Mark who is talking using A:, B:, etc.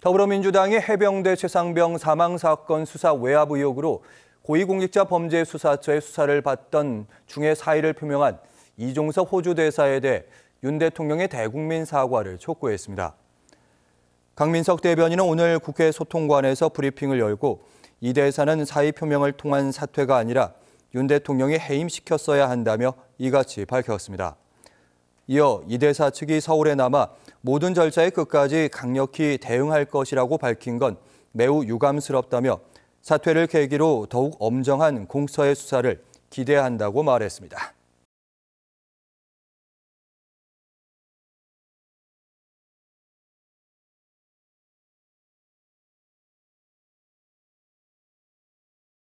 A: 더불어민주당이 해병대 최상병 사망 사건 수사 외압 의혹으로 고위공직자 범죄수사처의 수사를 받던 중에 사의를 표명한 이종석 호주 대사에 대해 윤 대통령의 대국민 사과를 촉구했습니다. 강민석 대변인은 오늘 국회 소통관에서 브리핑을 열고 이 대사는 사의 표명을 통한 사퇴가 아니라 윤 대통령이 해임시켰어야 한다며 이같이 밝혔습니다. 이어 이대사 측이 서울에 남아 모든 절차에 끝까지 강력히 대응할 것이라고 밝힌 건 매우 유감스럽다며 사퇴를 계기로 더욱 엄정한 공서의 수사를 기대한다고 말했습니다.